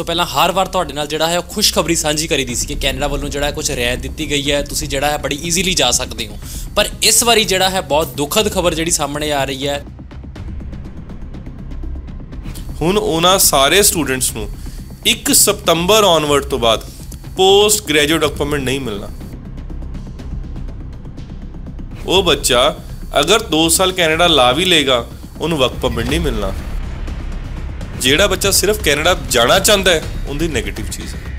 ਸੋ ਪਹਿਲਾਂ ਹਰ ਵਾਰ ਤੁਹਾਡੇ ਨਾਲ ਜਿਹੜਾ ਹੈ ਉਹ ਖੁਸ਼ਖਬਰੀ ਸਾਂਝੀ ਕਰੀ ਦੀ ਸੀ ਕਿ ਕੈਨੇਡਾ ਵੱਲੋਂ ਜਿਹੜਾ ਕੁਝ ਰਿਆਇਤ ਦਿੱਤੀ ਗਈ ਹੈ ਤੁਸੀਂ ਜਿਹੜਾ ਹੈ ਬੜੀ ਈਜ਼ੀਲੀ ਜਾ ਸਕਦੇ ਹੋ ਪਰ ਇਸ ਵਾਰੀ ਜਿਹੜਾ ਹੈ ਬਹੁਤ ਦੁਖਦ ਖਬਰ ਜਿਹੜੀ ਸਾਹਮਣੇ ਆ ਰਹੀ ਹੈ ਹੁਣ ਉਹਨਾਂ ਸਾਰੇ ਸਟੂਡੈਂਟਸ ਨੂੰ 1 ਸਪਟੰਬਰ ਆਨਵਰਡ ਤੋਂ ਬਾਅਦ ਪੋਸਟ ਗ੍ਰੈਜੂਏਟ ਡਾਕੂਮੈਂਟ ਨਹੀਂ ਮਿਲਣਾ ਉਹ ਬੱਚਾ ਅਗਰ 2 ਸਾਲ ਕੈਨੇਡਾ ਲਾ ਵੀ ਲੇਗਾ ਉਹਨੂੰ ਵਕਫ ਪਰਮਿਟ ਨਹੀਂ ਮਿਲਣਾ ਜਿਹੜਾ ਬੱਚਾ ਸਿਰਫ ਕੈਨੇਡਾ ਜਾਣਾ ਚਾਹੁੰਦਾ ਹੈ ਉਹਦੀ 네ਗੇਟਿਵ ਚੀਜ਼ ਹੈ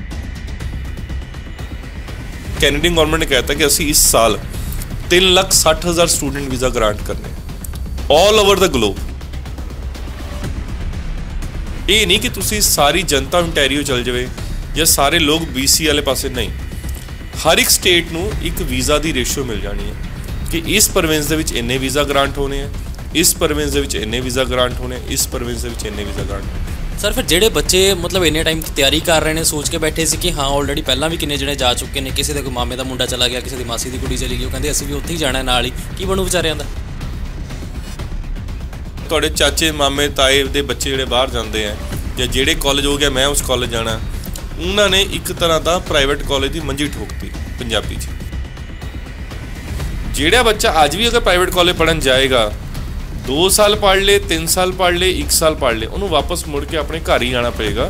ਕੈਨੇਡੀਅਨ ਗਵਰਨਮੈਂਟ ਨੇ ਕਹਿਤਾ ਕਿ ਅਸੀਂ ਇਸ ਸਾਲ 360000 ਸਟੂਡੈਂਟ ਵੀਜ਼ਾ ਗ੍ਰਾਂਟ ਕਰਨੇ ਆਲ ਓਵਰ ਦਾ ਗਲੋਬ ਇਹ ਨਹੀਂ ਕਿ ਤੁਸੀਂ ਸਾਰੀ ਜਨਤਾ ਇੰਟੈਰੀਓ ਚਲ ਜਾਵੇ ਜਾਂ ਸਾਰੇ ਲੋਕ BC ਵਾਲੇ ਪਾਸੇ ਨਹੀਂ ਹਰ ਇੱਕ ਸਟੇਟ ਨੂੰ ਇੱਕ ਵੀਜ਼ਾ ਦੀ ਰੇਸ਼ੋ ਮਿਲ ਜਾਣੀ ਹੈ ਕਿ ਇਸ ਪ੍ਰੋਵਿੰਸ ਦੇ ਵਿੱਚ ਇੰਨੇ ਵੀਜ਼ਾ ਗ੍ਰਾਂਟ ਹੋਣੇ ਆ ਇਸ ਪ੍ਰੋਵਿੰਸ ਦੇ ਵਿੱਚ ਇੰਨੇ ਵੀਜ਼ਾ ਗ੍ਰਾਂਟ ਹੋਣੇ ਇਸ ਪ੍ਰੋਵਿੰਸ ਦੇ ਵਿੱਚ ਇੰਨੇ ਵੀਜ਼ਾ ਗ੍ਰਾਂਟ ਸਰ ਫਿਰ ਜਿਹੜੇ ਬੱਚੇ ਮਤਲਬ ਇੰਨੇ ਟਾਈਮ ਦੀ ਤਿਆਰੀ ਕਰ ਰਹੇ ਨੇ ਸੋਚ ਕੇ ਬੈਠੇ ਸੀ ਕਿ ਹਾਂ ਆਲਰੇਡੀ ਪਹਿਲਾਂ ਵੀ ਕਿੰਨੇ ਜਿਹੜੇ ਜਾ ਚੁੱਕੇ ਨੇ ਕਿਸੇ ਦੇ ਕੋ ਮਾਮੇ ਦਾ ਮੁੰਡਾ ਚਲਾ ਗਿਆ ਕਿਸੇ ਦੀ ਮਾਸੀ ਦੀ ਕੁੜੀ ਚਲੀ ਗਈ ਉਹ ਕਹਿੰਦੇ ਅਸੀਂ ਵੀ ਉੱਥੇ ਹੀ ਜਾਣਾ ਨਾਲ ਹੀ ਕੀ ਬਣੂ ਵਿਚਾਰਿਆਂ ਦਾ ਤੁਹਾਡੇ ਚਾਚੇ ਮਾਮੇ ਤਾਏ ਦੇ ਬੱਚੇ ਜਿਹੜੇ ਬਾਹਰ ਜਾਂਦੇ ਆ ਜਾਂ ਜਿਹੜੇ ਕਾਲਜ ਹੋ ਗਿਆ ਮੈਂ ਉਸ ਕਾਲਜ ਜਾਣਾ ਉਹਨਾਂ ਨੇ ਇੱਕ ਤਰ੍ਹਾਂ ਦਾ ਪ੍ਰਾਈਵੇਟ ਕਾਲਜ ਦੀ ਮੰਜੀ ਠੋਕਤੀ ਪੰਜਾਬੀ 'ਚ ਜਿਹੜਾ ਬੱਚਾ ਅੱਜ ਵੀ ਅਗਰ ਪ੍ਰਾਈਵੇਟ ਕਾਲਜ ਪੜਨ ਜਾਏਗਾ 2 ਸਾਲ ਪੜ ਲੇ 3 ਸਾਲ ਪੜ ਲੇ 1 ਸਾਲ ਪੜ ਲੇ ਉਹਨੂੰ ਵਾਪਸ ਮੁੜ ਕੇ ਆਪਣੇ ਘਰ ਹੀ ਆਣਾ ਪਏਗਾ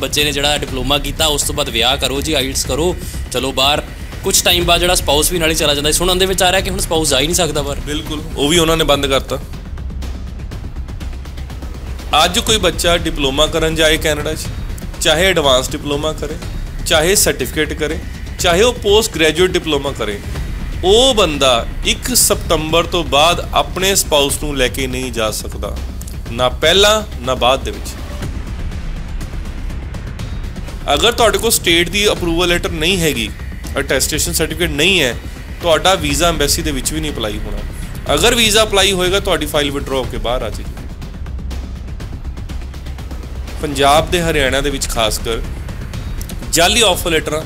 ਬੱਚੇ ਨੇ ਜਿਹੜਾ ਡਿਪਲੋਮਾ ਕੀਤਾ ਉਸ ਤੋਂ ਬਾਅਦ ਵਿਆਹ ਕਰੋ ਜੀ ਆਈਟਸ ਕਰੋ ਚਲੋ ਬਾਹਰ ਕੁਝ ਟਾਈਮ ਬਾਅਦ ਜਿਹੜਾ ਸਪਾਊਸ ਵੀ ਨਾਲੇ ਚਲਾ ਜਾਂਦਾ ਸੁਣਨ ਦੇ ਵਿੱਚ ਆ ਰਿਹਾ ਕਿ ਹੁਣ ਸਪਾਊਸ ਜਾ ਹੀ ਨਹੀਂ ਸਕਦਾ ਪਰ ਬਿਲਕੁਲ ਉਹ ਵੀ ਉਹਨਾਂ ਨੇ ਬੰਦ ਕਰਤਾ ਅੱਜ ਕੋਈ ਬੱਚਾ ਡਿਪਲੋਮਾ ਕਰਨ ਜਾਏ ਕੈਨੇਡਾ 'ਚ ਚਾਹੇ ਐਡਵਾਂਸ ਡਿਪਲੋਮਾ ਕਰੇ ਚਾਹੇ ਸਰਟੀਫਿਕੇਟ ਕਰੇ ਚਾਹੇ ਉਹ ਪੋਸਟ ਗ੍ਰੈਜੂਏਟ ਡਿਪਲੋਮਾ ਕਰੇ ਉਹ ਬੰਦਾ 1 ਸਪਟੰਬਰ ਤੋਂ ਬਾਅਦ ਆਪਣੇ ਸਪਾਊਸ ਨੂੰ ਲੈ ਕੇ ਨਹੀਂ ਜਾ ਸਕਦਾ ਨਾ ਪਹਿਲਾਂ ਨਾ ਬਾਅਦ ਦੇ ਵਿੱਚ ਅਗਰ ਤੁਹਾਡੇ ਕੋਲ ਸਟੇਟ ਦੀ ਅਪਰੂਵਲ ਲੈਟਰ ਨਹੀਂ ਹੈਗੀ ਅਟੈਸਟੇਸ਼ਨ ਸਰਟੀਫਿਕੇਟ ਨਹੀਂ ਹੈ ਤੁਹਾਡਾ ਵੀਜ਼ਾ ਐਮਬੈਸੀ ਦੇ ਵਿੱਚ ਵੀ ਨਹੀਂ ਅਪਲਾਈ ਹੋਣਾ ਅਗਰ ਵੀਜ਼ਾ ਅਪਲਾਈ ਹੋਏਗਾ ਤੁਹਾਡੀ ਫਾਈਲ ਵਿਡਰਾਅ ਹੋ ਕੇ ਬਾਹਰ ਆ ਜਾਏਗੀ ਪੰਜਾਬ ਦੇ ਹਰਿਆਣਾ ਦੇ ਵਿੱਚ ਖਾਸ ਕਰ ਜਾਲੀ ਆਫਰ ਲੈਟਰਾਂ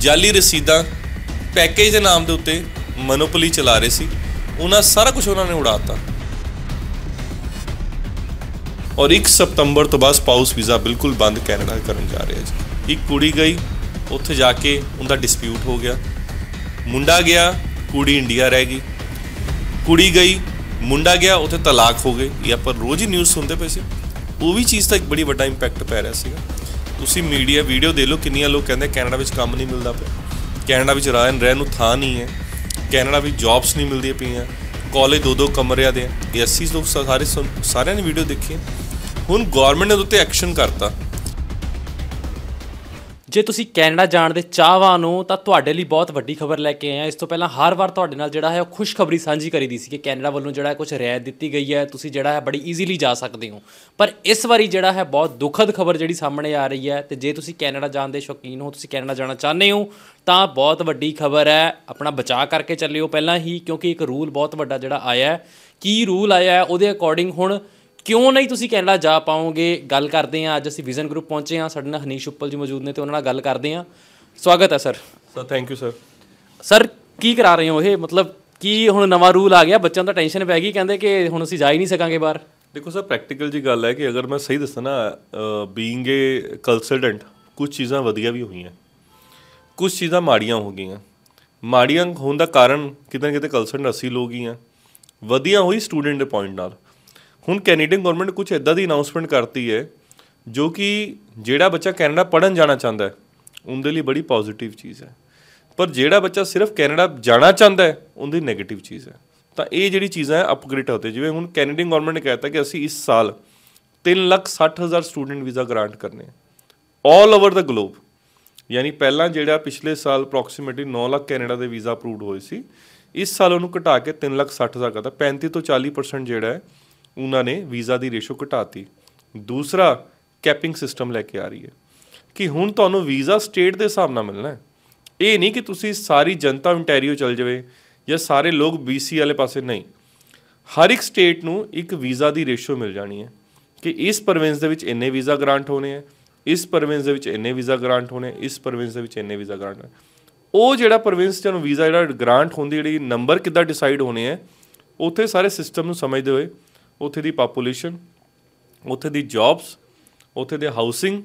ਜਾਲੀ ਰਸੀਦਾਂ ਪੈਕੇਜ ਦੇ ਨਾਮ ਦੇ ਉੱਤੇ ਮਨੋਪਲੀ ਚਲਾ ਰਹੇ ਸੀ ਉਹਨਾਂ ਸਾਰਾ ਕੁਝ ਉਹਨਾਂ ਨੇ ਉਡਾਤਾ ਔਰ 1 ਸਤੰਬਰ ਤੋਂ ਬਾਅਦ ਸਪਾਊਸ ਵੀਜ਼ਾ ਬਿਲਕੁਲ ਬੰਦ ਕੈਨੇਡਾ ਕਰਨ ਜਾ ਰਿਹਾ ਜੀ ਇੱਕ ਕੁੜੀ ਗਈ ਉੱਥੇ ਜਾ ਕੇ ਉਹਦਾ ਡਿਸਪਿਊਟ ਹੋ ਗਿਆ ਮੁੰਡਾ ਗਿਆ ਕੁੜੀ ਇੰਡੀਆ ਰਹਿ ਗਈ ਕੁੜੀ ਗਈ ਮੁੰਡਾ ਗਿਆ ਉੱਥੇ ਤਲਾਕ ਹੋ ਗਏ ਇਹ ਆਪਾਂ ਰੋਜ਼ ਹੀ ਨਿਊਜ਼ ਸੁਣਦੇ ਪਏ ਸੀ ਉਹ ਵੀ ਚੀਜ਼ ਦਾ ਇੱਕ ਬੜੀ ਵੱਡਾ ਇੰਪੈਕਟ ਪੈ ਰਿਹਾ ਸੀਗਾ ਤੁਸੀਂ ਮੀਡੀਆ ਵੀਡੀਓ ਦੇ ਲਓ ਕਿੰਨੀਆਂ ਲੋਕ ਕਹਿੰਦੇ ਕੈਨੇਡਾ ਵਿੱਚ ਕੰਮ ਨਹੀਂ ਮਿਲਦਾ ਪਿਆ ਕੈਨੇਡਾ ਵਿੱਚ ਰਹਿਣ ਰਹਿਣ ਨੂੰ ਥਾਂ ਨਹੀਂ ਹੈ ਕੈਨੇਡਾ ਵਿੱਚ ਜੌਬਸ ਨਹੀਂ ਮਿਲਦੀਆਂ ਪਈਆਂ ਕਾਲਜ ਦੋ ਦੋ ਕਮਰਿਆਂ ਦੇ ਐਸਸੀ ਲੋਕ ਸਾਰੇ ਸਾਰਿਆਂ ਨੇ ਵੀਡੀਓ ਦੇਖੀ ਹੁਣ ਗਵਰਨਮੈਂਟ ਨੇ ਉੱਤੇ ਐਕਸ਼ਨ ਕਰਤਾ ਜੇ ਤੁਸੀਂ ਕੈਨੇਡਾ ਜਾਣ ਦੇ ਚਾਹਵਾਨ ਹੋ ਤਾਂ ਤੁਹਾਡੇ ਲਈ ਬਹੁਤ ਵੱਡੀ ਖਬਰ ਲੈ ਕੇ ਆਏ ਇਸ ਤੋਂ ਪਹਿਲਾਂ ਹਰ ਵਾਰ ਤੁਹਾਡੇ ਨਾਲ ਜਿਹੜਾ ਹੈ ਉਹ ਖੁਸ਼ਖਬਰੀ ਸਾਂਝੀ ਕਰੀ ਦੀ ਸੀ ਕਿ ਕੈਨੇਡਾ ਵੱਲੋਂ ਜਿਹੜਾ ਹੈ ਕੁਝ ਰਿਆਇਤ ਦਿੱਤੀ ਗਈ ਹੈ ਤੁਸੀਂ ਜਿਹੜਾ ਹੈ ਬੜੀ ਈਜ਼ੀਲੀ ਜਾ ਸਕਦੇ ਹੋ ਪਰ ਇਸ ਵਾਰੀ ਜਿਹੜਾ ਹੈ ਬਹੁਤ ਦੁਖਦ ਖਬਰ ਜਿਹੜੀ ਸਾਹਮਣੇ ਆ ਰਹੀ ਹੈ ਤੇ ਜੇ ਤੁਸੀਂ ਕੈਨੇਡਾ ਜਾਣ ਦੇ ਸ਼ੌਕੀਨ ਹੋ ਤੁਸੀਂ ਕੈਨੇਡਾ ਜਾਣਾ ਚਾਹੁੰਦੇ ਹੋ ਤਾਂ ਬਹੁਤ ਵੱਡੀ ਖਬਰ ਹੈ ਆਪਣਾ ਬਚਾਅ ਕਰਕੇ ਚੱਲਿਓ ਪਹਿਲਾਂ ਹੀ ਕਿਉਂਕਿ ਇੱਕ ਰੂਲ ਬਹੁਤ ਵੱਡਾ ਜਿਹੜਾ ਆਇਆ ਹੈ ਕੀ ਰੂਲ ਆਇਆ ਹੈ ਉਹਦੇ ਅਕੋਰਡਿੰਗ ਹੁਣ ਕਿਉਂ ਨਹੀਂ ਤੁਸੀਂ ਕੈਨੇਡਾ ਜਾ ਪਾਓਗੇ ਗੱਲ ਕਰਦੇ ਆ ਅੱਜ ਅਸੀਂ ਵਿਜ਼ਨ ਗਰੁੱਪ ਪਹੁੰਚੇ ਆ ਸਾਡੇ ਨਾਲ ਹਨੀਸ਼ ਉੱਪਲ ਜੀ ਮੌਜੂਦ ਨੇ ਤੇ ਉਹਨਾਂ ਨਾਲ ਗੱਲ ਕਰਦੇ ਆ ਸਵਾਗਤ ਹੈ sir sir thank you sir sir ਕੀ ਕਰਾ ਰਹੇ ਹੋ ਇਹ ਮਤਲਬ ਕੀ ਹੁਣ ਨਵਾਂ ਰੂਲ ਆ ਗਿਆ ਬੱਚਿਆਂ ਦਾ ਟੈਨਸ਼ਨ ਪੈ ਗਈ ਕਹਿੰਦੇ ਕਿ ਹੁਣ ਅਸੀਂ ਜਾ ਹੀ ਨਹੀਂ ਸਕਾਂਗੇ ਬਾਹਰ ਦੇਖੋ ਸਰ ਪ੍ਰੈਕਟੀਕਲ ਜੀ ਗੱਲ ਹੈ ਕਿ ਅਗਰ ਮੈਂ ਸਹੀ ਦੱਸਾਂ ਨਾ ਬੀਇੰਗ ਏ ਕੰਸਲਟੈਂਟ ਕੁਝ ਚੀਜ਼ਾਂ ਵਧੀਆ ਵੀ ਹੋਈਆਂ ਕੁਝ ਚੀਜ਼ਾਂ ਮਾੜੀਆਂ ਹੋ ਗਈਆਂ ਮਾੜੀਆਂ ਹੋਣ ਦਾ ਕਾਰਨ ਕਿਤੇ ਨਾ ਕਿਤੇ ਕੰਸਲਟੈਂਟ ਅਸੀਂ ਲੋਕ ਹੀ ਆ ਵਧੀਆ ਹੋਈ ਸਟੂਡੈਂਟ ਦੇ ਪੁਆਇੰਟ ਨਾਲ ਹੁਣ ਕੈਨੇਡੀਅਨ ਗਵਰਨਮੈਂਟ ਕੁਝ ਇਦਾਂ ਦੀ ਅਨਾਉਂਸਮੈਂਟ ਕਰਤੀ ਹੈ ਜੋ ਕਿ ਜਿਹੜਾ ਬੱਚਾ ਕੈਨੇਡਾ ਪੜਨ ਜਾਣਾ ਚਾਹੁੰਦਾ ਹੈ ਉਹਦੇ ਲਈ ਬੜੀ ਪੋਜ਼ਿਟਿਵ ਚੀਜ਼ ਹੈ ਪਰ ਜਿਹੜਾ ਬੱਚਾ ਸਿਰਫ ਕੈਨੇਡਾ ਜਾਣਾ ਚਾਹੁੰਦਾ ਹੈ ਉਹਦੀ 네ਗੇਟਿਵ ਚੀਜ਼ ਹੈ ਤਾਂ ਇਹ ਜਿਹੜੀ ਚੀਜ਼ਾਂ ਅਪਗ੍ਰੇਡ ਹੁੰਦੇ ਜਿਵੇਂ ਹੁਣ ਕੈਨੇਡੀਅਨ ਗਵਰਨਮੈਂਟ ਨੇ ਕਹਿਤਾ ਕਿ ਅਸੀਂ ਇਸ ਸਾਲ 360000 ਸਟੂਡੈਂਟ ਵੀਜ਼ਾ ਗ੍ਰਾਂਟ ਕਰਨੇ ਆਲ ਓਵਰ ਦਾ ਗਲੋਬ ਯਾਨੀ ਪਹਿਲਾਂ ਜਿਹੜਾ ਪਿਛਲੇ ਸਾਲ ਅਪਰੋਕਸੀਮੇਟਲੀ 9 ਲੱਖ ਕੈਨੇਡਾ ਦੇ ਵੀਜ਼ਾ ਅਪਰੂਵਡ ਹੋਏ ਸੀ ਇਸ ਸਾਲ ਉਹਨੂੰ ਘਟਾ ਕੇ 360000 ਕਰਤਾ 35 ਤੋਂ 40% ਜਿਹੜਾ ਹੈ ਉਹਨਾਂ ਨੇ ਵੀਜ਼ਾ ਦੀ ਰੇਸ਼ੋ ਘਟਾਤੀ ਦੂਸਰਾ ਕੈਪਿੰਗ ਸਿਸਟਮ ਲੈ ਕੇ ਆ ਰਹੀ ਹੈ ਕਿ ਹੁਣ ਤੁਹਾਨੂੰ ਵੀਜ਼ਾ ਸਟੇਟ ਦੇ ਹਿਸਾਬ ਨਾਲ ਮਿਲਣਾ ਹੈ ਇਹ ਨਹੀਂ ਕਿ ਤੁਸੀਂ ਸਾਰੀ ਜਨਤਾ ਇੰਟੈਰੀਓ ਚਲ ਜਾਵੇ ਜਾਂ ਸਾਰੇ ਲੋਕ ਬੀਸੀ ਵਾਲੇ ਪਾਸੇ ਨਹੀਂ ਹਰ ਇੱਕ ਸਟੇਟ ਨੂੰ ਇੱਕ ਵੀਜ਼ਾ ਦੀ ਰੇਸ਼ੋ ਮਿਲ ਜਾਣੀ ਹੈ ਕਿ ਇਸ ਪ੍ਰੋਵਿੰਸ ਦੇ ਵਿੱਚ ਇੰਨੇ ਵੀਜ਼ਾ ਗ੍ਰਾਂਟ ਹੋਣੇ ਹੈ ਇਸ ਪ੍ਰੋਵਿੰਸ ਦੇ ਵਿੱਚ ਇੰਨੇ ਵੀਜ਼ਾ ਗ੍ਰਾਂਟ ਹੋਣੇ ਇਸ ਪ੍ਰੋਵਿੰਸ ਦੇ ਵਿੱਚ ਇੰਨੇ ਵੀਜ਼ਾ ਗ੍ਰਾਂਟ ਉਹ ਜਿਹੜਾ ਪ੍ਰੋਵਿੰਸ ਨੂੰ ਵੀਜ਼ਾ ਜਿਹੜਾ ਗ੍ਰਾਂਟ ਹੁੰਦੀ ਜਿਹੜੀ ਨੰਬਰ ਕਿੱਦਾਂ ਡਿਸਾਈਡ ਹੋਣੇ ਹੈ ਉਥੇ ਸਾਰੇ ਸਿਸਟਮ ਨੂੰ ਸਮਝਦੇ ਹੋਏ ਉੱਥੇ ਦੀ ਪਾਪੂਲੇਸ਼ਨ ਉੱਥੇ ਦੀ ਜੌਬਸ ਉੱਥੇ ਦੇ ਹਾਊਸਿੰਗ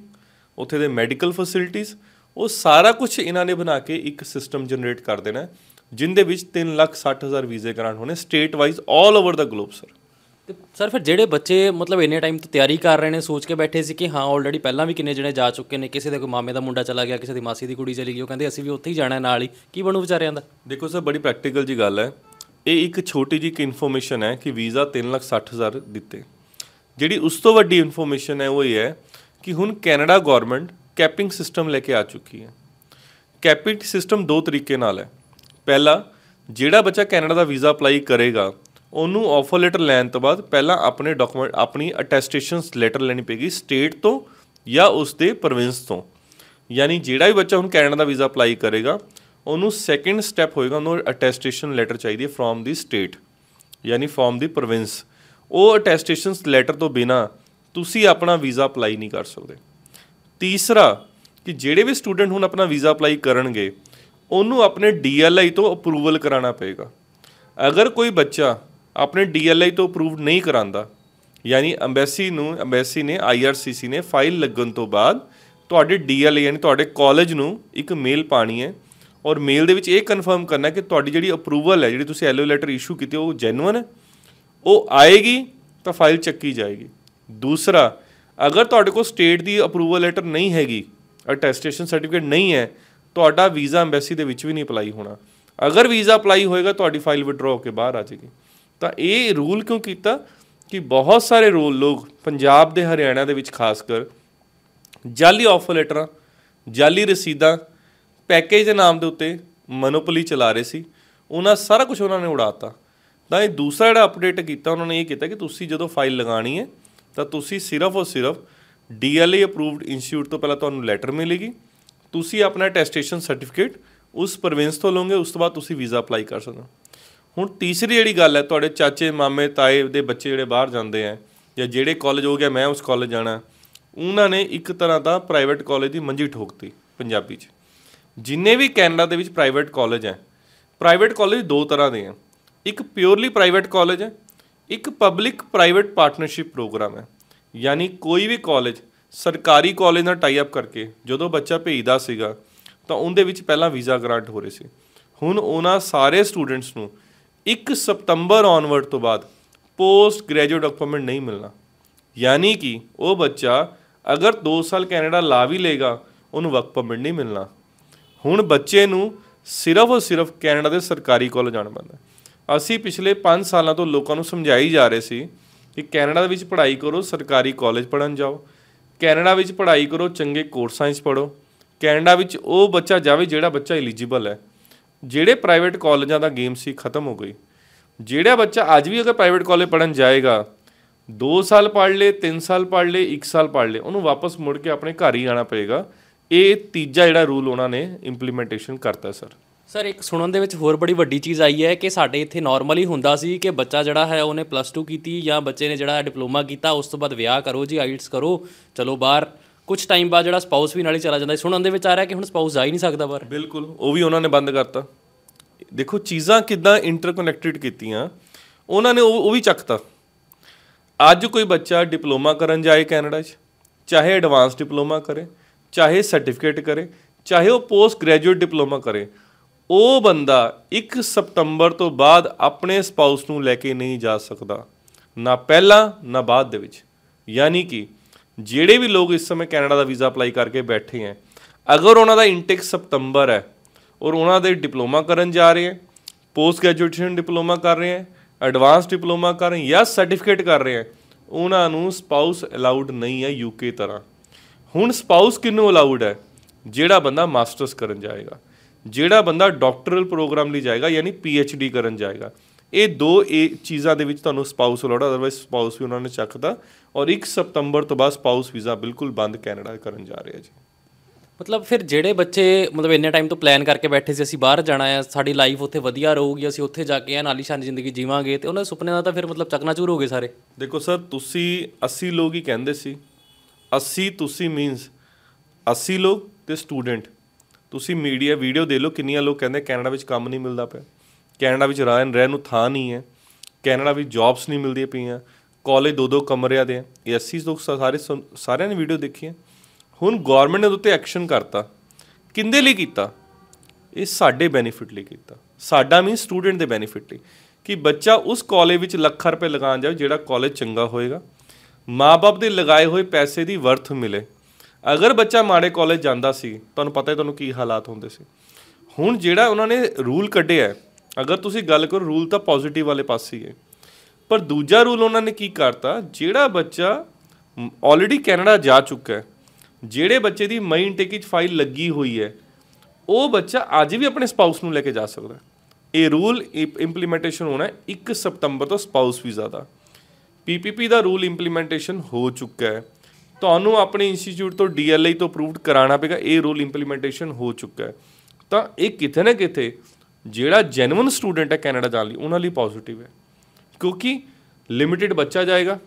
ਉੱਥੇ ਦੇ ਮੈਡੀਕਲ ਫੈਸਿਲਿਟੀਆਂ ਉਹ ਸਾਰਾ ਕੁਝ ਇਹਨਾਂ ਨੇ ਬਣਾ ਕੇ ਇੱਕ ਸਿਸਟਮ ਜਨਰੇਟ ਕਰ ਦੇਣਾ ਜਿੰਦੇ ਵਿੱਚ 360000 ਵੀਜ਼ੇ ਗ੍ਰਾਂਟ ਹੋਣੇ ਸਟੇਟ ਵਾਈਜ਼ 올 ਓਵਰ ਦਾ ਗਲੋਬ ਸਰ ਤੇ ਸਰ ਫਿਰ ਜਿਹੜੇ ਬੱਚੇ ਮਤਲਬ ਇੰਨੇ ਟਾਈਮ ਤੋਂ ਤਿਆਰੀ ਕਰ ਰਹੇ ਨੇ ਸੋਚ ਕੇ ਬੈਠੇ ਸੀ ਕਿ ਹਾਂ ਆਲਰੇਡੀ ਪਹਿਲਾਂ ਵੀ ਕਿੰਨੇ ਜਣੇ ਜਾ ਚੁੱਕੇ ਨੇ ਕਿਸੇ ਦੇ ਕੋ ਮਾਮੇ ਦਾ ਮੁੰਡਾ ਚਲਾ ਗਿਆ ਕਿਸੇ ਦੀ ਮਾਸੀ ਦੀ ਕੁੜੀ ਚਲੀ ਗਈ ਉਹ ਕਹਿੰਦੇ ਅਸੀਂ ਵੀ ਉੱਥੇ ਹੀ ਜਾਣਾ ਨਾਲ ਹੀ ਕੀ ਬਣੂ ਵਿਚਾਰਿਆਂ ਦਾ ਦੇਖੋ ਸਰ ਬੜੀ ਪ੍ਰੈਕਟੀਕਲ ਜੀ ਗੱਲ ਹੈ ਇਹ ਇੱਕ ਛੋਟੀ ਜੀ ਇੱਕ ਇਨਫੋਰਮੇਸ਼ਨ ਹੈ ਕਿ ਵੀਜ਼ਾ 360000 ਦਿੱਤੇ ਜਿਹੜੀ ਉਸ ਤੋਂ ਵੱਡੀ ਇਨਫੋਰਮੇਸ਼ਨ ਹੈ ਉਹ ਇਹ ਹੈ ਕਿ ਹੁਣ ਕੈਨੇਡਾ ਗਵਰਨਮੈਂਟ ਕੈਪਿੰਗ ਸਿਸਟਮ ਲੈ ਕੇ ਆ ਚੁੱਕੀ ਹੈ ਕੈਪਿੰਗ ਸਿਸਟਮ ਦੋ ਤਰੀਕੇ ਨਾਲ ਹੈ ਪਹਿਲਾ ਜਿਹੜਾ ਬੱਚਾ ਕੈਨੇਡਾ ਦਾ ਵੀਜ਼ਾ ਅਪਲਾਈ ਕਰੇਗਾ ਉਹਨੂੰ ਆਫਰ ਲੈਟਰ ਲੈਣ ਤੋਂ ਬਾਅਦ ਪਹਿਲਾਂ ਆਪਣੇ ਡਾਕੂਮੈਂਟ ਆਪਣੀ ਅਟੈਸਟੇਸ਼ਨਸ ਲੈਟਰ ਲੈਣੀ ਪੈਗੀ ਸਟੇਟ ਤੋਂ ਜਾਂ ਉਸ ਦੇ ਪ੍ਰੋਵਿੰਸ ਤੋਂ ਯਾਨੀ ਜਿਹੜਾ ਵੀ ਬੱਚਾ ਹੁਣ ਕੈਨੇਡਾ ਦਾ ਵੀਜ਼ਾ ਅਪਲਾਈ ਕਰੇਗਾ ਉਹਨੂੰ ਸੈਕੰਡ ਸਟੈਪ ਹੋਏਗਾ ਉਹਨੂੰ ਅਟੈਸਟੇਸ਼ਨ ਲੈਟਰ ਚਾਹੀਦੀ ਹੈ ਫਰੋਮ ਦੀ ਸਟੇਟ ਯਾਨੀ ਫਰੋਮ ਦੀ ਪ੍ਰੋਵਿੰਸ ਉਹ ਅਟੈਸਟੇਸ਼ਨ ਲੈਟਰ ਤੋਂ ਬਿਨਾ ਤੁਸੀਂ ਆਪਣਾ ਵੀਜ਼ਾ ਅਪਲਾਈ ਨਹੀਂ ਕਰ ਸਕਦੇ ਤੀਸਰਾ ਕਿ ਜਿਹੜੇ ਵੀ ਸਟੂਡੈਂਟ ਹੁਣ ਆਪਣਾ ਵੀਜ਼ਾ ਅਪਲਾਈ ਕਰਨਗੇ ਉਹਨੂੰ ਆਪਣੇ ਡੀਐਲਆਈ ਤੋਂ ਅਪਰੂਵਲ ਕਰਾਣਾ ਪਏਗਾ ਅਗਰ ਕੋਈ ਬੱਚਾ ਆਪਣੇ ਡੀਐਲਆਈ ਤੋਂ ਅਪਰੂਵ ਨਹੀਂ ਕਰਾਂਦਾ ਯਾਨੀ ਐਮਬੈਸੀ ਨੂੰ ਐਮਬੈਸੀ ਨੇ ਆਈਆਰਸੀਸੀ ਨੇ ਫਾਈਲ ਲੱਗਣ ਤੋਂ ਬਾਅਦ ਤੁਹਾਡੇ ਡੀਐਲਆਈ ਯਾਨੀ ਤੁਹਾਡੇ ਕਾਲਜ ਨੂੰ ਇੱਕ ਮੇਲ ਪਾਣੀ ਹੈ ਔਰ ਮੇਲ ਦੇ ਵਿੱਚ ਇਹ ਕਨਫਰਮ ਕਰਨਾ ਕਿ ਤੁਹਾਡੀ ਜਿਹੜੀ ਅਪਰੂਵਲ ਹੈ ਜਿਹੜੀ ਤੁਸੀਂ ਐਲਓ ਲੈਟਰ ਇਸ਼ੂ ਕੀਤੀ ਉਹ ਜੈਨੂਇਨ ਹੈ ਉਹ ਆਏਗੀ ਤਾਂ ਫਾਈਲ ਚੱਕੀ ਜਾਏਗੀ ਦੂਸਰਾ ਅਗਰ ਤੁਹਾਡੇ ਕੋਲ ਸਟੇਟ ਦੀ ਅਪਰੂਵਲ ਲੈਟਰ ਨਹੀਂ ਹੈਗੀ ਅਟੈਸਟੇਸ਼ਨ ਸਰਟੀਫਿਕੇਟ ਨਹੀਂ ਹੈ ਤੁਹਾਡਾ ਵੀਜ਼ਾ ਐਮਬੈਸੀ ਦੇ ਵਿੱਚ ਵੀ ਨਹੀਂ ਅਪਲਾਈ ਹੋਣਾ ਅਗਰ ਵੀਜ਼ਾ ਅਪਲਾਈ ਹੋਏਗਾ ਤੁਹਾਡੀ ਫਾਈਲ ਵਿਡਰਾਅ ਹੋ ਕੇ ਬਾਹਰ ਆ ਜਾਏਗੀ ਤਾਂ ਇਹ ਰੂਲ ਕਿਉਂ ਕੀਤਾ ਕਿ ਬਹੁਤ ਸਾਰੇ ਰੂਲ ਲੋਕ ਪੰਜਾਬ ਦੇ ਹਰਿਆਣਾ ਦੇ ਵਿੱਚ ਖਾਸ ਕਰ ਜਾਲੀ ਆਫਰ ਲੈਟਰਾਂ ਜਾਲੀ ਰਸੀਦਾਂ ਪੈਕੇਜ ਦੇ ਨਾਮ ਦੇ ਉੱਤੇ ਮਨੋਪਲੀ ਚਲਾ ਰਹੇ ਸੀ ਉਹਨਾਂ ਸਾਰਾ ਕੁਝ ਉਹਨਾਂ ਨੇ ਉਡਾਤਾ ਤਾਂ ਇਹ ਦੂਸਰਾ ਜਿਹੜਾ ਅਪਡੇਟ ਕੀਤਾ ਉਹਨਾਂ ਨੇ ਇਹ ਕੀਤਾ ਕਿ ਤੁਸੀਂ ਜਦੋਂ ਫਾਈਲ ਲਗਾਣੀ ਹੈ ਤਾਂ ਤੁਸੀਂ ਸਿਰਫ ਉਹ ਸਿਰਫ ਡੀਐਲਏ ਅਪਰੂਵਡ ਇੰਸਟੀਚਿਊਟ ਤੋਂ ਪਹਿਲਾਂ ਤੁਹਾਨੂੰ ਲੈਟਰ ਮਿਲੇਗੀ ਤੁਸੀਂ ਆਪਣਾ ਟੈਸਟੇਸ਼ਨ ਸਰਟੀਫਿਕੇਟ ਉਸ ਪ੍ਰੋਵਿੰਸ ਤੋਂ ਲਓਗੇ ਉਸ ਤੋਂ ਬਾਅਦ ਤੁਸੀਂ ਵੀਜ਼ਾ ਅਪਲਾਈ ਕਰ ਸਕਦੇ ਹੁਣ ਤੀਸਰੀ ਜਿਹੜੀ ਗੱਲ ਹੈ ਤੁਹਾਡੇ ਚਾਚੇ ਮਾਮੇ ਤਾਏ ਦੇ ਬੱਚੇ ਜਿਹੜੇ ਬਾਹਰ ਜਾਂਦੇ ਆ ਜਾਂ ਜਿਹੜੇ ਕਾਲਜ ਹੋ ਗਿਆ ਮੈਂ ਉਸ ਕਾਲਜ ਜਾਣਾ ਉਹਨਾਂ ਨੇ ਇੱਕ ਤਰ੍ਹਾਂ ਦਾ ਪ੍ਰਾਈਵੇਟ ਕਾਲਜ ਦੀ ਮੰਜੀ ਠੋਕਤੀ ਪੰਜਾਬੀ 'ਚ ਜਿੰਨੇ ਵੀ ਕੈਨੇਡਾ ਦੇ ਵਿੱਚ ਪ੍ਰਾਈਵੇਟ ਕਾਲਜ ਹੈ ਪ੍ਰਾਈਵੇਟ ਕਾਲਜ ਦੋ ਤਰ੍ਹਾਂ ਦੇ ਹੈ ਇੱਕ ਪਿਓਰਲੀ ਪ੍ਰਾਈਵੇਟ ਕਾਲਜ ਹੈ ਇੱਕ ਪਬਲਿਕ ਪ੍ਰਾਈਵੇਟ ਪਾਰਟਨਰਸ਼ਿਪ ਪ੍ਰੋਗਰਾਮ ਹੈ ਯਾਨੀ ਕੋਈ ਵੀ ਕਾਲਜ ਸਰਕਾਰੀ ਕਾਲਜ ਨਾਲ ਟਾਈ ਅਪ ਕਰਕੇ ਜਦੋਂ ਬੱਚਾ ਭੇਜਦਾ ਸੀਗਾ ਤਾਂ ਉਹਦੇ ਵਿੱਚ ਪਹਿਲਾਂ ਵੀਜ਼ਾ ਗ੍ਰਾਂਟ ਹੋ ਰਹੇ ਸੀ ਹੁਣ ਉਹਨਾਂ ਸਾਰੇ ਸਟੂਡੈਂਟਸ ਨੂੰ 1 ਸਪਟੰਬਰ ਔਨਵਰਡ ਤੋਂ ਬਾਅਦ ਪੋਸਟ ਗ੍ਰੈਜੂਏਟ ਅਪਾਇੰਟਮੈਂਟ ਨਹੀਂ ਮਿਲਣਾ ਯਾਨੀ ਕਿ ਉਹ ਬੱਚਾ ਅਗਰ 2 ਸਾਲ ਕੈਨੇਡਾ ਲਾ ਵੀ ਲੇਗਾ ਉਹਨੂੰ ਵਰਕ ਪਰਮਿਟ ਨਹੀਂ ਮਿਲਣਾ ਹੁਣ ਬੱਚੇ ਨੂੰ ਸਿਰਫ ਸਿਰਫ ਕੈਨੇਡਾ ਦੇ ਸਰਕਾਰੀ ਕਾਲਜ ਜਾਣਾ ਪੈਂਦਾ ਅਸੀਂ ਪਿਛਲੇ 5 ਸਾਲਾਂ ਤੋਂ ਲੋਕਾਂ ਨੂੰ ਸਮਝਾਈ ਜਾ ਰਹੇ ਸੀ ਕਿ ਕੈਨੇਡਾ ਦੇ ਵਿੱਚ ਪੜ੍ਹਾਈ ਕਰੋ ਸਰਕਾਰੀ ਕਾਲਜ ਪੜਨ ਜਾਓ ਕੈਨੇਡਾ ਵਿੱਚ ਪੜ੍ਹਾਈ ਕਰੋ ਚੰਗੇ ਕੋਰਸਾਂ ਵਿੱਚ ਪੜੋ ਕੈਨੇਡਾ ਵਿੱਚ ਉਹ ਬੱਚਾ ਜਾਵੇ ਜਿਹੜਾ ਬੱਚਾ ਐਲੀਜੀਬਲ ਹੈ ਜਿਹੜੇ ਪ੍ਰਾਈਵੇਟ ਕਾਲਜਾਂ ਦਾ ਗੇਮ ਸੀ ਖਤਮ ਹੋ ਗਈ ਜਿਹੜਾ ਬੱਚਾ ਅੱਜ ਵੀ ਅਗਰ ਪ੍ਰਾਈਵੇਟ ਕਾਲਜ ਪੜਨ ਜਾਏਗਾ 2 ਸਾਲ ਪੜ੍ਹ ਲੇ 3 ਸਾਲ ਪੜ੍ਹ ਲੇ 1 ਸਾਲ ਪੜ੍ਹ ਲੇ ਉਹਨੂੰ ਵਾਪਸ ਮੁੜ ਕੇ ਆਪਣੇ ਘਰ ਹੀ ਆਣਾ ਪਏਗਾ ਇਹ ਤੀਜਾ ਜਿਹੜਾ ਰੂਲ ਉਹਨਾਂ ਨੇ ਇੰਪਲੀਮੈਂਟੇਸ਼ਨ ਕਰਤਾ ਸਰ ਸਰ ਇੱਕ ਸੁਣਨ ਦੇ ਵਿੱਚ ਹੋਰ ਬੜੀ ਵੱਡੀ ਚੀਜ਼ ਆਈ ਹੈ ਕਿ ਸਾਡੇ ਇੱਥੇ ਨਾਰਮਲੀ ਹੁੰਦਾ ਸੀ ਕਿ ਬੱਚਾ ਜਿਹੜਾ ਹੈ ਉਹਨੇ ਪਲੱਸ 2 ਕੀਤੀ ਜਾਂ ਬੱਚੇ ਨੇ ਜਿਹੜਾ ਡਿਪਲੋਮਾ ਕੀਤਾ ਉਸ ਤੋਂ ਬਾਅਦ ਵਿਆਹ ਕਰੋ ਜੀ ਆਈਟਸ ਕਰੋ ਚਲੋ ਬਾਹਰ ਕੁਝ ਟਾਈਮ ਬਾਅਦ ਜਿਹੜਾ ਸਪਾਊਸ ਵੀ ਨਾਲੇ ਚਲਾ ਜਾਂਦਾ ਸੁਣਨ ਦੇ ਵਿੱਚ ਆ ਰਿਹਾ ਕਿ ਹੁਣ ਸਪਾਊਸ ਜਾ ਹੀ ਨਹੀਂ ਸਕਦਾ ਪਰ ਬਿਲਕੁਲ ਉਹ ਵੀ ਉਹਨਾਂ ਨੇ ਬੰਦ ਕਰਤਾ ਦੇਖੋ ਚੀਜ਼ਾਂ ਕਿਦਾਂ ਇੰਟਰਕਨੈਕਟਡ ਕੀਤੀਆਂ ਉਹਨਾਂ ਨੇ ਉਹ ਵੀ ਚੱਕਤਾ ਅੱਜ ਕੋਈ ਬੱਚਾ ਡਿਪਲੋਮਾ ਕਰਨ ਜਾਏ ਕੈਨੇਡਾ 'ਚ ਚਾਹੇ ਐਡਵਾਂਸ ਡਿਪਲੋਮਾ ਕਰੇ ਚਾਹੇ ਸਰਟੀਫਿਕੇਟ ਕਰੇ ਚਾਹੇ ਉਹ ਪੋਸਟ ਗ੍ਰੈਜੂਏਟ ਡਿਪਲੋਮਾ ਕਰੇ ਉਹ ਬੰਦਾ 1 ਸਤੰਬਰ ਤੋਂ ਬਾਅਦ ਆਪਣੇ ਸਪਾਊਸ ਨੂੰ ਲੈ ਕੇ ਨਹੀਂ ਜਾ ਸਕਦਾ ਨਾ ਪਹਿਲਾਂ ਨਾ ਬਾਅਦ ਦੇ ਵਿੱਚ ਯਾਨੀ ਕਿ ਜਿਹੜੇ ਵੀ ਲੋਕ ਇਸ ਸਮੇਂ ਕੈਨੇਡਾ ਦਾ ਵੀਜ਼ਾ ਅਪਲਾਈ ਕਰਕੇ ਬੈਠੇ ਹੈ ਅਗਰ ਉਹਨਾਂ ਦਾ ਇਨਟੇਕ ਸਤੰਬਰ ਹੈ ਔਰ ਉਹਨਾਂ ਦੇ ਡਿਪਲੋਮਾ ਕਰਨ ਜਾ ਰਹੇ ਹੈ ਪੋਸਟ ਗ੍ਰੈਜੂਏਸ਼ਨ ਡਿਪਲੋਮਾ ਕਰ ਰਹੇ ਹੈ ਐਡਵਾਂਸ ਡਿਪਲੋਮਾ ਕਰ ਰਹੇ ਜਾਂ ਸਰਟੀਫਿਕੇਟ ਕਰ ਰਹੇ ਹੈ ਉਹਨਾਂ ਨੂੰ ਸਪਾਊਸ ਅਲਾਉਡ ਨਹੀਂ ਹੈ ਯੂਕੇ ਤਰ੍ਹਾਂ ਹੁਣ ਸਪਾਊਸ ਕਿੰਨੂੰ ਅਲਾਉਡ ਹੈ ਜਿਹੜਾ ਬੰਦਾ ਮਾਸਟਰਸ ਕਰਨ ਜਾਏਗਾ ਜਿਹੜਾ ਬੰਦਾ ਡਾਕਟਰਲ ਪ੍ਰੋਗਰਾਮ ਲਈ ਜਾਏਗਾ ਯਾਨੀ ਪੀ ਐਚ ਡੀ ਕਰਨ ਜਾਏਗਾ ਇਹ ਦੋ ਇਹ ਚੀਜ਼ਾਂ ਦੇ ਵਿੱਚ ਤੁਹਾਨੂੰ ਸਪਾਊਸ ਅਲਾਉਡ ਆਦਰਵਾਇਸ ਸਪਾਊਸ ਵੀ ਉਹਨਾਂ ਨੇ ਚੱਕਦਾ ਔਰ 1 ਸਤੰਬਰ ਤੋਂ ਬਾਅਦ ਸਪਾਊਸ ਵੀਜ਼ਾ ਬਿਲਕੁਲ ਬੰਦ ਕੈਨੇਡਾ ਕਰਨ ਜਾ ਰਿਹਾ ਜੀ ਮਤਲਬ ਫਿਰ ਜਿਹੜੇ ਬੱਚੇ ਮਤਲਬ ਇੰਨੇ ਟਾਈਮ ਤੋਂ ਪਲਾਨ ਕਰਕੇ ਬੈਠੇ ਸੀ ਅਸੀਂ ਬਾਹਰ ਜਾਣਾ ਹੈ ਸਾਡੀ ਲਾਈਫ ਉੱਥੇ ਵਧੀਆ ਰਹੂਗੀ ਅਸੀਂ ਉੱਥੇ ਜਾ ਕੇ ਐਨ ਆਲੀਸ਼ਾਨ ਜ਼ਿੰਦਗੀ ਜੀਵਾਂਗੇ ਤੇ ਉਹਨਾਂ ਦੇ ਸੁਪਨੇ ਦਾ ਤਾਂ ਫਿਰ ਮਤਲਬ ਚਕਨਾਚੂਰ ਹੋ ਗਏ ਸਾਰੇ ਦੇਖੋ ਸਰ ਤੁਸੀਂ 80 ਲੋਕ ਹੀ ਕਹਿੰਦੇ ਸੀ ਅਸੀਂ ਤੁਸੀਂ ਮੀਨਸ ਅਸੀਂ ਲੋਕ ਤੇ ਸਟੂਡੈਂਟ ਤੁਸੀਂ ਮੀਡੀਆ ਵੀਡੀਓ ਦੇ ਲੋ ਕਿੰਨੀਆਂ ਲੋਕ ਕਹਿੰਦੇ ਕੈਨੇਡਾ ਵਿੱਚ ਕੰਮ ਨਹੀਂ ਮਿਲਦਾ ਪਿਆ ਕੈਨੇਡਾ ਵਿੱਚ ਰਹਿਣ ਰਹਿਣ ਨੂੰ ਥਾਂ ਨਹੀਂ ਹੈ ਕੈਨੇਡਾ ਵਿੱਚ ਜੌਬਸ ਨਹੀਂ ਮਿਲਦੀ ਪਈਆਂ ਕਾਲਜ ਦੋ ਦੋ ਕਮਰਿਆਂ ਦੇ ਇਹ ਅਸੀਂ ਲੋਕ ਸਾਰੇ ਸਾਰਿਆਂ ਨੇ ਵੀਡੀਓ ਦੇਖੀ ਹੈ ਹੁਣ ਗਵਰਨਮੈਂਟ ਨੇ ਉੱਤੇ ਐਕਸ਼ਨ ਕਰਤਾ ਕਿੰਦੇ ਲਈ ਕੀਤਾ ਇਹ ਸਾਡੇ ਬੈਨੀਫਿਟ ਲਈ ਕੀਤਾ ਸਾਡਾ ਮੀਨ ਸਟੂਡੈਂਟ ਦੇ ਬੈਨੀਫਿਟ ਲਈ ਕਿ ਬੱਚਾ ਉਸ ਕਾਲਜ ਵਿੱਚ ਲੱਖ ਰੁਪਏ ਲਗਾਉਣ ਜਾਵੇ ਜਿਹੜਾ ਕਾਲਜ ਚੰਗਾ ਹੋਏਗਾ ਮਾਪੇ ਦੇ ਲਗਾਏ ਹੋਏ ਪੈਸੇ ਦੀ ਵਰਥ ਮਿਲੇ ਅਗਰ ਬੱਚਾ ਮਾੜੇ ਕਾਲਜ ਜਾਂਦਾ ਸੀ ਤੁਹਾਨੂੰ ਪਤਾ ਹੈ ਤੁਹਾਨੂੰ ਕੀ ਹਾਲਾਤ ਹੁੰਦੇ ਸੀ ਹੁਣ ਜਿਹੜਾ ਉਹਨਾਂ ਨੇ ਰੂਲ ਕੱਢਿਆ ਅਗਰ ਤੁਸੀਂ ਗੱਲ ਕਰੋ ਰੂਲ ਤਾਂ ਪੋਜ਼ਿਟਿਵ ਵਾਲੇ ਪਾਸੇ ਹੀ ਹੈ ਪਰ ਦੂਜਾ ਰੂਲ ਉਹਨਾਂ ਨੇ ਕੀ ਕਰਤਾ ਜਿਹੜਾ ਬੱਚਾ ਆਲਰੇਡੀ ਕੈਨੇਡਾ ਜਾ ਚੁੱਕਾ ਹੈ ਜਿਹੜੇ ਬੱਚੇ ਦੀ ਮਾਈਨ ਇਨਟੇਕ ਵਿੱਚ ਫਾਈਲ ਲੱਗੀ ਹੋਈ ਹੈ ਉਹ ਬੱਚਾ ਅੱਜ ਵੀ ਆਪਣੇ ਸਪਾਊਸ ਨੂੰ ਲੈ ਕੇ ਜਾ ਸਕਦਾ ਹੈ ਇਹ ਰੂਲ ਇੰਪਲੀਮੈਂਟੇਸ਼ਨ ਹੋਣਾ 1 ਸਤੰਬਰ ਤੋਂ ਸਪਾਊਸ ਵੀਜ਼ਾ ਦਾ ਪੀਪੀਪੀ ਦਾ ਰੂਲ ਇੰਪਲੀਮੈਂਟੇਸ਼ਨ ਹੋ ਚੁੱਕਾ ਹੈ ਤੁਹਾਨੂੰ ਆਪਣੇ ਇੰਸਟੀਚਿਊਟ ਤੋਂ ਡੀਐਲਆਈ ਤੋਂ ਅਪਰੂਵਡ ਕਰਾਣਾ ਪਏਗਾ ਇਹ ਰੂਲ ਇੰਪਲੀਮੈਂਟੇਸ਼ਨ ਹੋ ਚੁੱਕਾ ਹੈ ਤਾਂ ਇਹ ਕਿਤੇ ਨਾ ਕਿਤੇ ਜਿਹੜਾ ਜੈਨੂਇਨ ਸਟੂਡੈਂਟ ਹੈ ਕੈਨੇਡਾ ਜਾਣ ਲਈ ਉਹਨਾਂ ਲਈ ਪੋਜ਼ਿਟਿਵ ਹੈ ਕਿਉਂਕਿ ਲਿਮਿਟਿਡ ਬੱਚਾ ਜਾਏਗਾ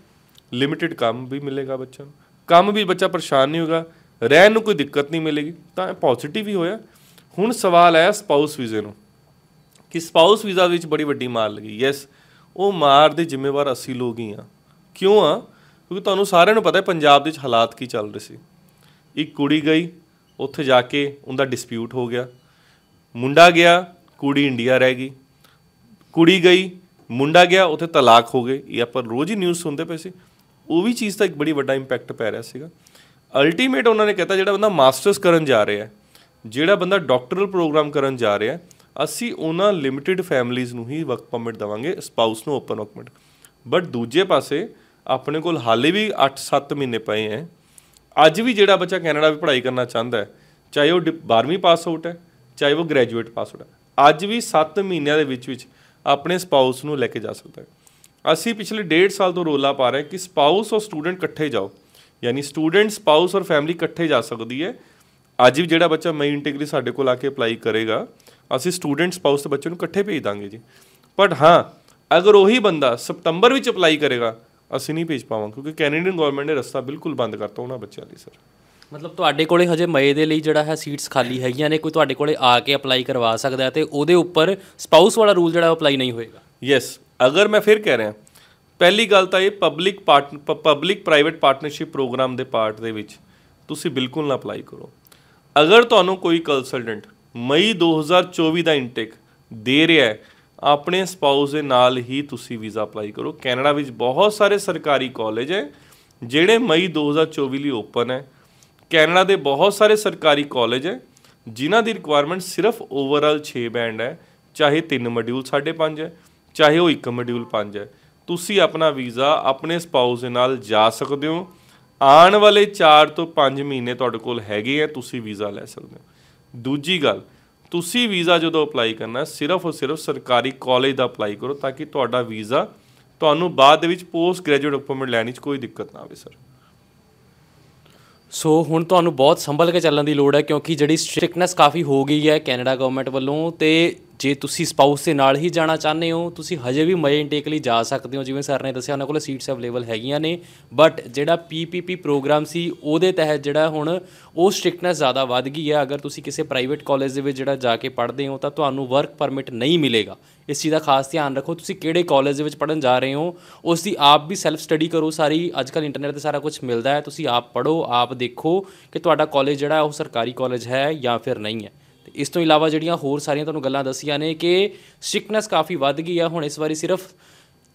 ਲਿਮਿਟਿਡ ਕੰਮ ਵੀ ਮਿਲੇਗਾ ਬੱਚਾ ਨੂੰ ਕੰਮ ਵੀ ਬੱਚਾ ਪਰੇਸ਼ਾਨ ਨਹੀਂ ਹੋਗਾ ਰਹਿਣ ਨੂੰ ਕੋਈ ਦਿੱਕਤ ਨਹੀਂ ਮਿਲੇਗੀ ਤਾਂ ਪੋਜ਼ਿਟਿਵ ਹੀ ਹੋਇਆ ਹੁਣ ਸਵਾਲ ਹੈ ਸਪਾਊਸ ਵੀਜ਼ੇ ਨੂੰ ਕਿ ਸਪਾਊਸ ਵੀਜ਼ਾ ਵਿੱਚ ਬੜੀ ਵੱਡੀ ਮਾਰ ਲੱਗੀ ਯੈਸ ਉਹ ਮਾਰ ਦੇ ਜ਼ਿੰਮੇਵਾਰ ਅਸੀਂ ਲੋਕ ਹੀ ਆ ਕਿਉਂ ਆ ਕਿਉਂਕਿ ਤੁਹਾਨੂੰ ਸਾਰਿਆਂ ਨੂੰ ਪਤਾ ਹੈ ਪੰਜਾਬ ਦੇ ਵਿੱਚ ਹਾਲਾਤ ਕੀ ਚੱਲ ਰਹੇ ਸੀ ਇੱਕ ਕੁੜੀ ਗਈ ਉੱਥੇ ਜਾ ਕੇ ਉਹਦਾ ਡਿਸਪਿਊਟ ਹੋ ਗਿਆ ਮੁੰਡਾ ਗਿਆ ਕੁੜੀ ਇੰਡੀਆ ਰਹਿ ਗਈ ਕੁੜੀ ਗਈ ਮੁੰਡਾ ਗਿਆ ਉੱਥੇ ਤਲਾਕ ਹੋ ਗਏ ਇਹ ਆਪਾਂ ਰੋਜ਼ ਹੀ ਨਿਊਜ਼ ਸੁਣਦੇ ਪਏ ਸੀ ਉਹ ਵੀ ਚੀਜ਼ ਦਾ ਇੱਕ ਬੜੀ ਵੱਡਾ ਇੰਪੈਕਟ ਪੈ ਰਿਹਾ ਸੀਗਾ ਅਲਟੀਮੇਟ ਉਹਨਾਂ ਨੇ ਕਹਿਤਾ ਜਿਹੜਾ ਬੰਦਾ ਮਾਸਟਰਸ ਕਰਨ ਜਾ ਰਿਹਾ ਹੈ ਜਿਹੜਾ ਬੰਦਾ ਡਾਕਟਰਲ ਪ੍ਰੋਗਰਾਮ ਕਰਨ ਜਾ ਰਿਹਾ ਹੈ ਅਸੀਂ ਉਹਨਾਂ ਲਿਮਿਟਿਡ ਫੈਮਲੀਆਂ ਨੂੰ ਹੀ ਵਰਕ ਪਰਮਿਟ ਦਵਾਂਗੇ ਸਪਾਊਸ ਨੂੰ ਓਪਨ ਵਰਕ ਪਰਮਿਟ ਬਟ ਦੂਜੇ ਪਾਸੇ ਆਪਣੇ ਕੋਲ ਹਾਲੇ ਵੀ 8-7 ਮਹੀਨੇ ਪਏ ਐ ਅੱਜ ਵੀ ਜਿਹੜਾ ਬੱਚਾ ਕੈਨੇਡਾ ਵਿੱਚ ਪੜ੍ਹਾਈ ਕਰਨਾ ਚਾਹੁੰਦਾ ਹੈ ਚਾਹੇ ਉਹ 12ਵੀਂ ਪਾਸ ਆਊਟ ਹੈ ਚਾਹੇ ਉਹ ਗ੍ਰੈਜੂਏਟ ਪਾਸ ਆਊਟ ਹੈ ਅੱਜ ਵੀ 7 ਮਹੀਨਿਆਂ ਦੇ ਵਿੱਚ ਵਿੱਚ ਆਪਣੇ ਸਪਾਊਸ ਨੂੰ ਲੈ ਕੇ ਜਾ ਸਕਦਾ ਹੈ ਅਸੀਂ ਪਿਛਲੇ 1.5 ਸਾਲ ਤੋਂ ਰੋਲਾ ਪਾ ਰਹੇ ਕਿ ਸਪਾਊਸ ਔਰ ਸਟੂਡੈਂਟ ਇਕੱਠੇ ਜਾਓ ਯਾਨੀ ਸਟੂਡੈਂਟ ਸਪਾਊਸ ਔਰ ਫੈਮਿਲੀ ਇਕੱਠੇ ਜਾ ਸਕਦੀ ਹੈ ਅੱਜ ਵੀ ਜਿਹੜਾ ਬੱਚਾ ਮੈਂ ਇੰਟੀਗਰੀ ਸਾਡੇ ਕੋਲ ਆ ਕੇ ਅਪਲਾਈ ਕਰੇਗਾ ਅਸੀਂ ਸਟੂਡੈਂਟ ਸਪਾਊਸ ਤੇ ਬੱਚੇ ਨੂੰ ਇਕੱਠੇ ਭੇਜ ਦਾਂਗੇ ਜੀ ਬਟ ਹਾਂ ਅਗਰ ਉਹੀ ਬੰਦਾ ਸਪਟੰਬਰ ਵਿੱਚ ਅਪਲਾਈ ਕਰੇਗਾ ਅਸੀਂ ਨਹੀਂ ਭੇਜ ਪਾਵਾਂ ਕਿਉਂਕਿ ਕੈਨੇਡੀਅਨ ਗਵਰਨਮੈਂਟ ਨੇ ਰਸਤਾ ਬਿਲਕੁਲ ਬੰਦ ਕਰਤਾ ਉਹਨਾਂ ਬੱਚਿਆਂ ਲਈ ਸਰ ਮਤਲਬ ਤੁਹਾਡੇ ਕੋਲੇ ਹਜੇ ਮਈ ਦੇ ਲਈ ਜਿਹੜਾ ਹੈ ਸੀਟਸ ਖਾਲੀ ਹੈਗੀਆਂ ਨੇ ਕੋਈ ਤੁਹਾਡੇ ਕੋਲੇ ਆ ਕੇ ਅਪਲਾਈ ਕਰਵਾ ਸਕਦਾ ਤੇ ਉਹਦੇ ਉੱਪਰ ਸਪਾਊਸ ਵਾਲਾ ਰੂਲ ਜਿਹੜਾ ਅਪਲਾਈ ਨਹੀਂ ਹੋਏਗਾ ਯੈਸ ਅਗਰ ਮੈਂ ਫਿਰ ਕਹਿ ਰਿਹਾ ਪਹਿਲੀ ਗੱਲ ਤਾਂ ਇਹ public part public private partnership programme ਦੇ ਪਾਰਟ ਦੇ ਵਿੱਚ ਤੁਸੀਂ ਬਿਲਕੁਲ ਨਾ ਅਪਲਾਈ ਕਰੋ ਅਗਰ ਤੁਹਾਨੂੰ ਕੋਈ ਕੰਸਲਟੈਂਟ ਮਈ 2024 ਦਾ ਇਨਟੇਕ ਦੇ ਰਿਹਾ ਹੈ ਆਪਣੇ ਸਪਾਊਸ ਦੇ ਨਾਲ ਹੀ ਤੁਸੀਂ ਵੀਜ਼ਾ ਅਪਲਾਈ ਕਰੋ ਕੈਨੇਡਾ ਵਿੱਚ ਬਹੁਤ ਸਾਰੇ ਸਰਕਾਰੀ ਕਾਲਜ ਹੈ ਜਿਹੜੇ ਮਈ 2024 ਲਈ ਓਪਨ ਹੈ ਕੈਨੇਡਾ ਦੇ ਬਹੁਤ ਸਾਰੇ ਸਰਕਾਰੀ ਕਾਲਜ ਹੈ ਜਿਨ੍ਹਾਂ ਦੀ ਰਿਕੁਆਇਰਮੈਂਟ ਸਿਰਫ ਓਵਰਆਲ 6 ਬੈਂਡ ਹੈ ਚਾਹੇ 3 ਮੋਡਿਊਲ 5.5 ਹੈ ਚਾਹੇ ਉਹ 1 ਮੋਡਿਊਲ 5 ਹੈ ਤੁਸੀਂ ਆਪਣਾ ਵੀਜ਼ਾ ਆਪਣੇ ਸਪਾਊਸ ਦੇ ਨਾਲ ਜਾ ਸਕਦੇ ਹੋ ਆਉਣ ਵਾਲੇ 4 ਤੋਂ 5 ਮਹੀਨੇ ਤੁਹਾਡੇ ਕੋਲ ਹੈਗੇ ਆ ਤੁਸੀਂ ਵੀਜ਼ਾ ਲੈ ਸਕਦੇ ਹੋ ਦੂਜੀ ਗੱਲ ਤੁਸੀਂ ਵੀਜ਼ਾ ਜਦੋਂ ਅਪਲਾਈ ਕਰਨਾ ਸਿਰਫ ਉਹ ਸਿਰਫ ਸਰਕਾਰੀ ਕਾਲਜ ਦਾ ਅਪਲਾਈ ਕਰੋ ਤਾਂ ਕਿ ਤੁਹਾਡਾ ਵੀਜ਼ਾ ਤੁਹਾਨੂੰ ਬਾਅਦ ਦੇ ਵਿੱਚ ਪੋਸਟ ਗ੍ਰੈਜੂਏਟ ਅਪਾਇੰਟਮੈਂਟ ਲੈਣ ਵਿੱਚ ਕੋਈ ਦਿੱਕਤ ਨਾ ਆਵੇ ਸਰ ਸੋ ਹੁਣ ਤੁਹਾਨੂੰ ਬਹੁਤ ਸੰਭਲ ਕੇ ਚੱਲਣ ਦੀ ਲੋੜ ਹੈ ਕਿਉਂਕਿ ਜਿਹੜੀ ਸਟ੍ਰਿਕਨੈਸ ਕਾਫੀ ਹੋ ਗਈ ਹੈ ਕੈਨੇਡਾ ਗਵਰਨਮੈਂਟ ਵੱਲੋਂ ਤੇ ਜੇ ਤੁਸੀਂ ਸਪਾਊਸ ਦੇ ਨਾਲ ਹੀ ਜਾਣਾ ਚਾਹੁੰਦੇ ਹੋ ਤੁਸੀਂ ਹਜੇ ਵੀ ਮਜੇ ਇਨਟੇਕ ਲਈ ਜਾ ਸਕਦੇ ਹੋ ਜਿਵੇਂ ਸਰ ਨੇ ਦੱਸਿਆ ਉਹਨਾਂ ਕੋਲ ਸੀਟਸ ਅਵੇਲੇਬਲ ਹੈਗੀਆਂ ਨੇ ਬਟ ਜਿਹੜਾ ਪੀਪੀਪੀ ਪ੍ਰੋਗਰਾਮ ਸੀ ਉਹਦੇ ਤਹਿਤ ਜਿਹੜਾ ਹੁਣ ਉਹ ਸਟ੍ਰਿਕਟਨੈਸ ਜ਼ਿਆਦਾ ਵੱਧ ਗਈ ਹੈ ਅਗਰ ਤੁਸੀਂ ਕਿਸੇ ਪ੍ਰਾਈਵੇਟ ਕਾਲਜ ਦੇ ਵਿੱਚ ਜਿਹੜਾ ਜਾ ਕੇ ਪੜ੍ਹਦੇ ਹੋ ਤਾਂ ਤੁਹਾਨੂੰ ਵਰਕ ਪਰਮਿਟ ਨਹੀਂ ਮਿਲੇਗਾ ਇਸ ਚੀਜ਼ ਦਾ ਖਾਸ ਧਿਆਨ ਰੱਖੋ ਤੁਸੀਂ ਕਿਹੜੇ ਕਾਲਜ ਦੇ ਵਿੱਚ ਪੜਨ ਜਾ ਰਹੇ ਹੋ ਉਸ ਦੀ ਆਪ ਵੀ ਸੈਲਫ ਸਟੱਡੀ ਕਰੋ ਸਾਰੀ ਅੱਜ ਕੱਲ ਇੰਟਰਨੈਟ ਤੇ ਸਾਰਾ ਕੁਝ ਮਿਲਦਾ ਹੈ ਤੁਸੀਂ ਆਪ ਪੜ੍ਹੋ ਆਪ ਦੇਖੋ ਕਿ ਤੁਹਾਡਾ ਕਾਲਜ ਜਿਹੜਾ ਉਹ ਸਰਕਾਰੀ ਕਾਲਜ ਹੈ ਜਾਂ ਫਿਰ ਨਹੀਂ ਹੈ ਇਸ ਤੋਂ ਇਲਾਵਾ ਜਿਹੜੀਆਂ ਹੋਰ ਸਾਰੀਆਂ ਤੁਹਾਨੂੰ ਗੱਲਾਂ ਦੱਸੀਆਂ ਨੇ ਕਿ ਸਿਕਨੈਸ ਕਾਫੀ ਵੱਧ ਗਈ ਆ ਹੁਣ ਇਸ ਵਾਰੀ ਸਿਰਫ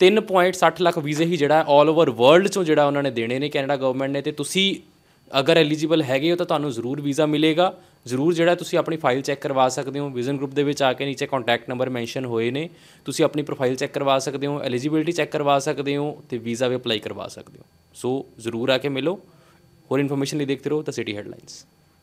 3.60 ਲੱਖ ਵੀਜ਼ੇ ਹੀ ਜਿਹੜਾ ਆਲ ਓਵਰ ਵਰਲਡ ਚੋਂ ਜਿਹੜਾ ਉਹਨਾਂ ਨੇ ਦੇਣੇ ਨੇ ਕੈਨੇਡਾ ਗਵਰਨਮੈਂਟ ਨੇ ਤੇ ਤੁਸੀਂ ਅਗਰ ਐਲੀਜੀਬਲ ਹੈਗੇ ਹੋ ਤਾਂ ਤੁਹਾਨੂੰ ਜ਼ਰੂਰ ਵੀਜ਼ਾ ਮਿਲੇਗਾ ਜ਼ਰੂਰ ਜਿਹੜਾ ਤੁਸੀਂ ਆਪਣੀ ਫਾਈਲ ਚੈੱਕ ਕਰਵਾ ਸਕਦੇ ਹੋ ਵਿਜ਼ਨ ਗਰੁੱਪ ਦੇ ਵਿੱਚ ਆ ਕੇ ਨੀਚੇ ਕੰਟੈਕਟ ਨੰਬਰ ਮੈਂਸ਼ਨ ਹੋਏ ਨੇ ਤੁਸੀਂ ਆਪਣੀ ਪ੍ਰੋਫਾਈਲ ਚੈੱਕ ਕਰਵਾ ਸਕਦੇ ਹੋ ਐਲੀਜੀਬਿਲਟੀ ਚੈੱਕ ਕਰਵਾ ਸਕਦੇ ਹੋ ਤੇ ਵੀਜ਼ਾ ਵੀ ਅਪਲਾਈ ਕਰਵਾ ਸਕਦੇ ਹੋ ਸੋ ਜ਼ਰੂਰ ਆ ਕੇ ਮਿਲੋ ਹੋਰ ਇਨਫੋਰਮੇਸ਼ਨ ਲਈ ਦੇਖਦੇ ਰਹੋ ਤਾਂ ਸਿਟੀ ਹੈਡਲਾਈਨਸ